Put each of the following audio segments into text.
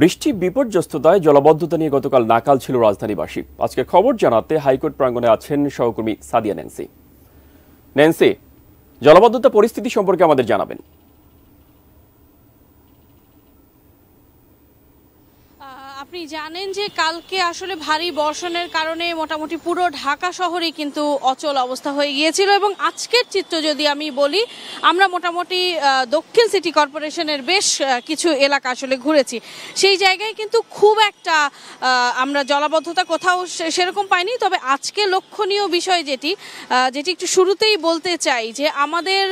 বৃষ্টি বিপর্যস্ততায় জলবদ্ধতা নিয়ে গতকাল নাকাল ছিল রাজধানীবাসী আজকে খবর জানাতে হাইকোর্ট প্রাঙ্গনে আছেন সহকর্মী সাদিয়া ন্যান্সি ন্যান্সি জলবদ্ধতা পরিস্থিতি সম্পর্কে আমাদের জানাবেন আপনি জানেন যে কালকে আসলে ভারী বর্ষণের কারণে মোটামুটি পুরো ঢাকা শহরে কিন্তু অচল অবস্থা হয়ে গিয়েছিল এবং আজকের চিত্র যদি আমি বলি আমরা মোটামুটি দক্ষিণ সিটি কর্পোরেশনের বেশ কিছু এলাকা আসলে ঘুরেছি সেই জায়গায় কিন্তু খুব একটা আমরা জলাবদ্ধতা কোথাও সেরকম পাইনি তবে আজকে লক্ষণীয় বিষয় যেটি যেটি একটু শুরুতেই বলতে চাই যে আমাদের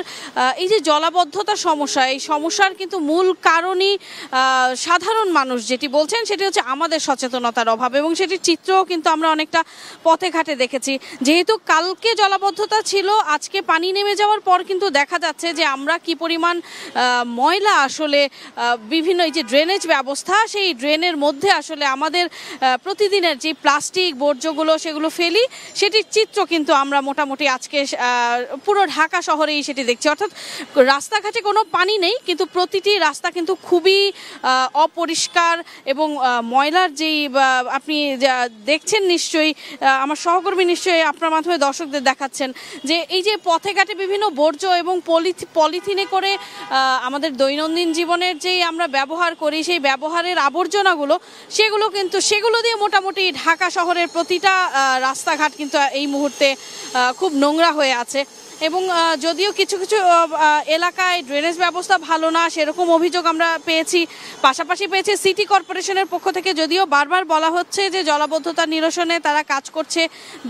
এই যে জলাবদ্ধতা সমস্যা এই সমস্যার কিন্তু মূল কারণই সাধারণ মানুষ যেটি বলছেন সেটি হচ্ছে হচ্ছে আমাদের সচেতনতার অভাব এবং সেটির চিত্রও কিন্তু আমরা অনেকটা পথে ঘাটে দেখেছি যেহেতু কালকে জলাবদ্ধতা ছিল আজকে পানি নেমে যাওয়ার পর কিন্তু দেখা যাচ্ছে যে আমরা কি পরিমাণ ময়লা আসলে বিভিন্ন এই যে ড্রেনেজ ব্যবস্থা সেই ড্রেনের মধ্যে আসলে আমাদের প্রতিদিনের যে প্লাস্টিক বর্জ্যগুলো সেগুলো ফেলি সেটির চিত্র কিন্তু আমরা মোটামুটি আজকে পুরো ঢাকা শহরেই সেটি দেখছি অর্থাৎ রাস্তাঘাটে কোনো পানি নেই কিন্তু প্রতিটি রাস্তা কিন্তু খুবই অপরিষ্কার এবং ময়লার যেই আপনি যা দেখছেন নিশ্চয়ই আমার সহকর্মী নিশ্চয়ই আপনার মাধ্যমে দর্শকদের দেখাচ্ছেন যে এই যে পথে ঘাটে বিভিন্ন বর্জ্য এবং পলিথি পলিথিনে করে আমাদের দৈনন্দিন জীবনের যেই আমরা ব্যবহার করি সেই ব্যবহারের আবর্জনাগুলো সেগুলো কিন্তু সেগুলো দিয়ে মোটামুটি ঢাকা শহরের প্রতিটা রাস্তাঘাট কিন্তু এই মুহূর্তে খুব নোংরা হয়ে আছে এবং যদিও কিছু কিছু এলাকায় ড্রেনেজ ব্যবস্থা ভালো না সেরকম অভিযোগ আমরা পেয়েছি পাশাপাশি পেয়েছি সিটি কর্পোরেশনের পক্ষ থেকে যদিও বারবার বলা হচ্ছে যে জলাবদ্ধতা নিরসনে তারা কাজ করছে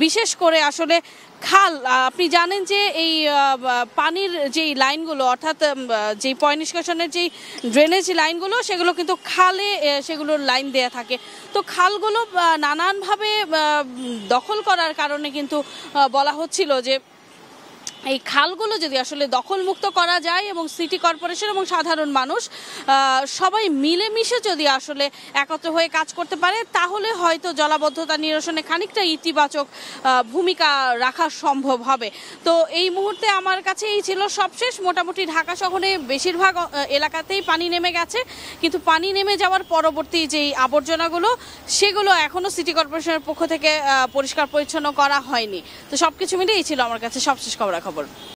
বিশেষ করে আসলে খাল আপনি জানেন যে এই পানির যেই লাইনগুলো অর্থাৎ যেই পয় নিষ্কাশনের যেই ড্রেনেজ লাইনগুলো সেগুলো কিন্তু খালে সেগুলোর লাইন দেয়া থাকে তো খালগুলো নানানভাবে দখল করার কারণে কিন্তু বলা হচ্ছিল যে এই খালগুলো যদি আসলে দখলমুক্ত করা যায় এবং সিটি কর্পোরেশন এবং সাধারণ মানুষ সবাই মিলেমিশে যদি আসলে একত্র হয়ে কাজ করতে পারে তাহলে হয়তো জলাবদ্ধতা নিরসনে খানিকটা ইতিবাচক ভূমিকা রাখা সম্ভব হবে তো এই মুহূর্তে আমার কাছে এই ছিল সবশেষ মোটামুটি ঢাকা শহরে বেশিরভাগ এলাকাতেই পানি নেমে গেছে কিন্তু পানি নেমে যাওয়ার পরবর্তী যেই আবর্জনাগুলো সেগুলো এখনও সিটি কর্পোরেশনের পক্ষ থেকে পরিষ্কার পরিচ্ছন্ন করা হয়নি তো সব কিছু মিলে এই ছিল আমার কাছে সবশেষ খবরা খবর covered